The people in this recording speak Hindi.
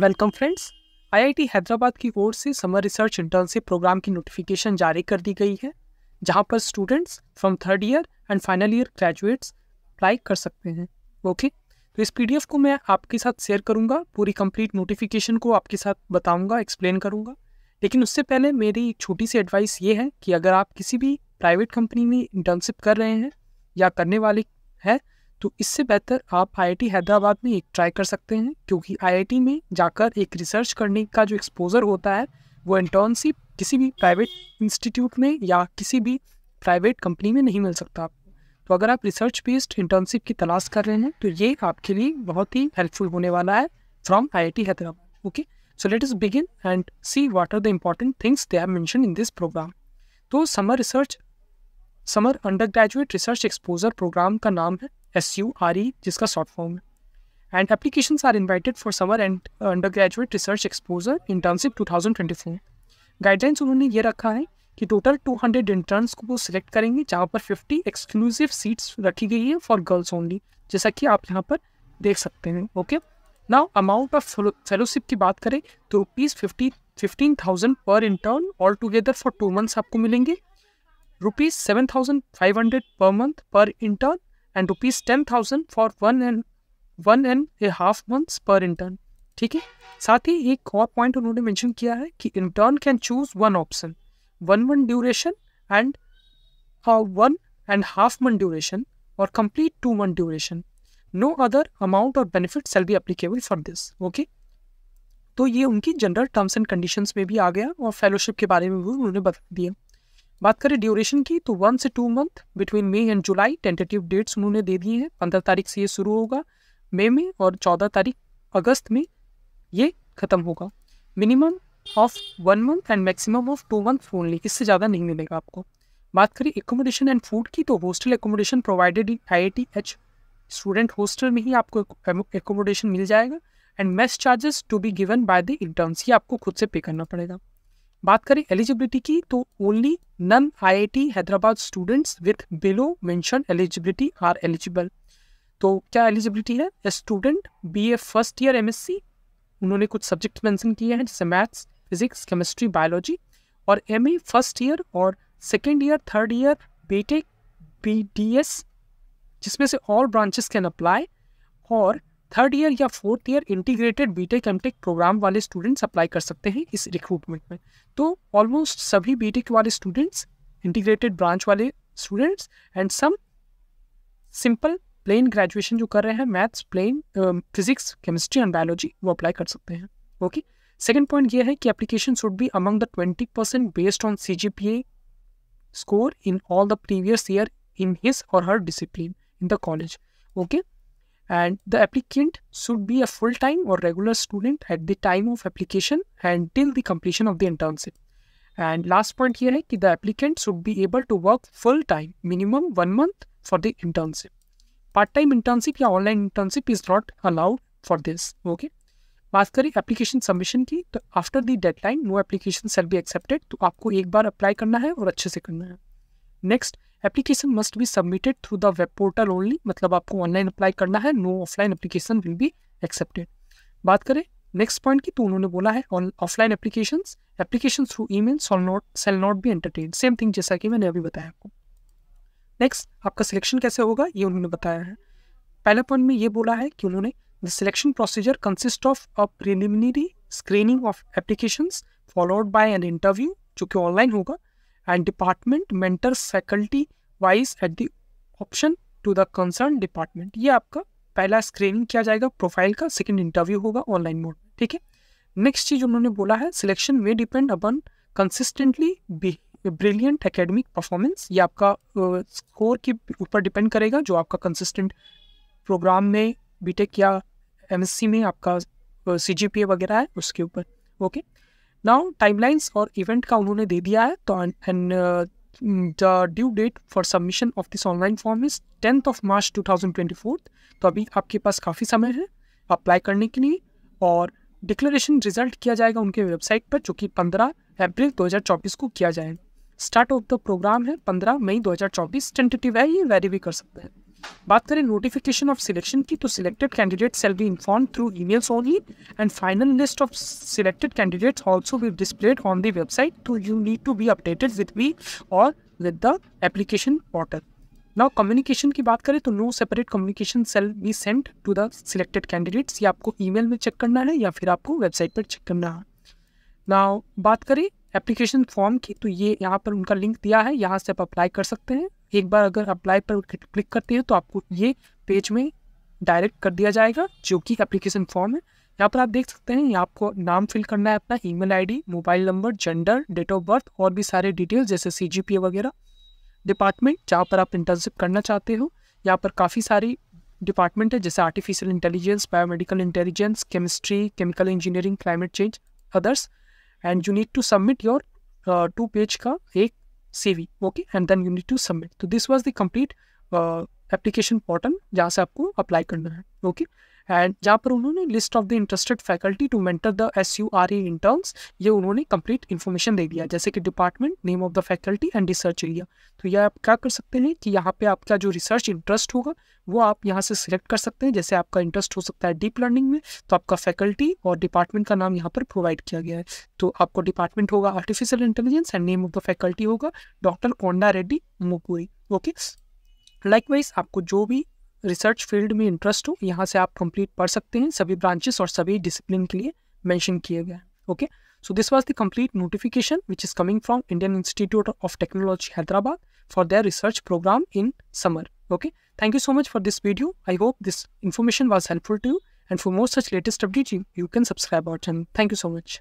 वेलकम फ्रेंड्स आईआईटी हैदराबाद की ओर से समर रिसर्च इंटर्नशिप प्रोग्राम की नोटिफिकेशन जारी कर दी गई है जहां पर students from third year and final year graduates apply कर सकते हैं ओके तो इस पीडीएफ को मैं आपके साथ शेयर करूंगा पूरी कंप्लीट नोटिफिकेशन को आपके साथ बताऊंगा एक्सप्लेन करूंगा लेकिन उससे पहले मेरी एक छोटी सी एडवाइस ये है कि अगर आप किसी भी प्राइवेट कंपनी में इंटर्नशिप कर रहे हैं या करने वाले हैं तो इससे बेहतर आप आईआईटी हैदराबाद में एक ट्राई कर सकते हैं क्योंकि आईआईटी में जाकर एक रिसर्च करने का जो एक्सपोजर होता है वो इंटर्नशिप किसी भी प्राइवेट इंस्टीट्यूट में या किसी भी प्राइवेट कंपनी में नहीं मिल सकता आपको तो अगर आप रिसर्च बेस्ड इंटर्नशिप की तलाश कर रहे हैं तो ये आपके लिए बहुत ही हेल्पफुल होने वाला है from I Hyderabad okay so let is begin and see what are the important things they have mention in this programme तो summer research summer undergraduate research exposure programme का नाम है एस यू आर ई जिसका शॉर्ट फॉर्म है and application are invited for summer and undergraduate research exposure internship two thousand twenty four guidelines उन्होंने ये रखा है कि टोटल टू हंड्रेड इंटर्नस को वो सिलेक्ट करेंगे जहाँ पर फिफ्टी एक्सक्लूसिव सीट्स रखी गई है फॉर गर्ल्स ओनली जैसा कि आप यहाँ पर देख सकते हैं ओके ना अमाउंट ऑफ फेलोशिप की बात करें तो rupees fifty fifteen thousand per intern all together for two months आपको मिलेंगे rupees seven thousand five hundred per month per intern and rupees ten thousand for one and one and a half months per intern ठीक है साथ ही एक और पॉइंट उन्होंने मेंशन किया है कि intern can choose one option one month duration and one and half month duration और complete two month duration no other amount और benefit shall be applicable for this okay तो ये उनकी जनरल टर्म्स एंड कंडीशंस में भी आ गया और फेलोशिप के बारे में भी उन्होंने बता दिया बात करें ड्यूरेशन की तो वन से two month between May and July tentative dates उन्होंने दे दिए हैं पंद्रह तारीख से ये शुरू होगा मई में और चौदह तारीख अगस्त में ये ख़त्म होगा minimum of one month and maximum of two month only इससे ज़्यादा नहीं मिलेगा आपको बात करें एकोमोडेशन एंड फूड की तो hostel accommodation provided in I I student hostel में ही आपको एकोमोडेशन मिल जाएगा and mess charges to be given by the interns ये आपको खुद से पे करना पड़ेगा बात करें एलिजिबिलिटी की तो only non I Hyderabad students with below mention eligibility are eligible तो क्या एलिजिबिलिटी है student B A first year M उन्होंने कुछ सब्जेक्ट मेंशन किए हैं जैसे मैथ्स फिजिक्स केमिस्ट्री बायोलॉजी और एम ए फर्स्ट ईयर और second year third year D S जिसमें से ऑल ब्रांचेस कैन अप्लाई और थर्ड ईयर या fourth year integrated BTech MTech programme वाले स्टूडेंट्स अप्लाई कर सकते हैं इस रिक्रूटमेंट में तो ऑलमोस्ट सभी बीटेक वाले स्टूडेंट्स इंटीग्रेटेड ब्रांच वाले students and some simple plain graduation जो कर रहे हैं maths plain physics chemistry and biology वो अप्लाई कर सकते हैं ओके सेकेंड पॉइंट ये है कि application should be among the twenty percent based on C G P A score in all the previous year in his or her discipline in the college okay and the applicant should be a full-time or regular student at the time of application and till the completion of the internship. And last point here is that the applicant should be able to work full-time, minimum one month for the internship. Part-time internship or online internship is not allowed for this. Okay. बात application submission key, की तो deadline, no application shall be accepted. Be accepted तो आपको एक बार अप्लाई करना है और अच्छे से करना है next application must be submitted through the web portal only मतलब आपको ऑनलाइन अप्लाई करना है no offline application will be accepted बात करें नेक्स्ट पॉइंट की तो उन्होंने बोला है offline application application through email not shall not be entertain same thing जैसा कि मैंने अभी बताया आपको नेक्स्ट आपका सिलेक्शन कैसे होगा ये उन्होंने बताया है पहला पॉइंट में ये बोला है कि उन्होंने the selection procedure consist of a preliminary screening of application followed by an interview जो कि ऑनलाइन होगा and department mentor faculty wise at the option to the concern department ये आपका पहला स्क्रीनिंग किया जाएगा प्रोफाइल का सेकंड इंटरव्यू होगा ऑनलाइन मोड ठीक है नेक्स्ट चीज उन्होंने बोला है सिलेक्शन में depend upon consistently brilliant academic performance ये आपका स्कोर के ऊपर डिपेंड करेगा जो आपका कंसिस्टेंट प्रोग्राम में बीटेक या एमएससी में आपका सी वगैरह है उसके ऊपर ओके okay? नाउ टाइमलाइंस और इवेंट का उन्होंने दे दिया है तो and the due date for submission of this online form is tenth of March two thousand twenty four तो अभी आपके पास काफ़ी समय है अप्लाई करने के लिए और डिक्लेरेशन रिजल्ट किया जाएगा उनके वेबसाइट पर जो कि पंद्रह अप्रैल दो हज़ार चौबीस को किया जाएगा स्टार्ट ऑफ द प्रोग्राम है पंद्रह मई दो हजार चौबीस टेंटेटिव है ये वेरी भी कर सकते हैं बात करें नोटिफिकेशन ऑफ सिलेक्शन की तो selected candidate shall be inform through emails only and final list of selected candidates also be displayed on the website to you need to be updated with me और with the application portal now communication की बात करें तो no separate communication shall be send to the selected candidates या आपको मेल में चेक करना है या फिर आपको वेबसाइट पर चेक करना है नाउ बात करें एप्लीकेशन फॉर्म की तो ये यहाँ पर उनका लिंक दिया है यहाँ से आप अप्लाई कर सकते हैं एक बार अगर अप्लाई पर क्लिक करते हैं तो आपको ये पेज में डायरेक्ट कर दिया जाएगा जो कि एप्लीकेशन फॉर्म है यहाँ पर आप देख सकते हैं यहाँ आपको नाम फिल करना है अपना email ID, mobile number gender date of birth और भी सारे डिटेल्स जैसे सी वगैरह डिपार्टमेंट जहाँ पर आप इंटर्नशिप करना चाहते हो यहाँ पर काफ़ी सारी डिपार्टमेंट है जैसे artificial intelligence biomedical intelligence chemistry chemical engineering climate change others and you need to submit your two page का एक CV. Okay, and then you need to submit. तो this was the complete application portal जहाँ से आपको अप्लाई करना है ओके okay? एंड जहाँ पर उन्होंने list of the interested faculty to mentor the S U R A interns ये उन्होंने कंप्लीट इन्फॉर्मेशन दे दिया जैसे कि department name of the faculty and research area तो यह आप क्या कर सकते हैं कि यहाँ पे आपका जो रिसर्च इंटरेस्ट होगा वो आप यहाँ से सिलेक्ट कर सकते हैं जैसे आपका इंटरेस्ट हो सकता है डीप लर्निंग में तो आपका फैकल्टी और डिपार्टमेंट का नाम यहाँ पर प्रोवाइड किया गया है तो आपको डिपार्टमेंट होगा artificial intelligence and name of the faculty होगा डॉक्टर कोंडा रेड्डी मोकुई ओके लाइकवाइज आपको जो भी रिसर्च फील्ड में इंटरेस्ट हो यहाँ से आप कंप्लीट पढ़ सकते हैं सभी ब्रांचेस और सभी डिसिप्लिन के लिए मैंशन किए गए okay so this was the complete notification which is coming from Indian Institute of Technology Hyderabad for their research program in summer okay thank you so much for this video I hope this information was helpful to you and for more such latest update you can subscribe our channel thank you so much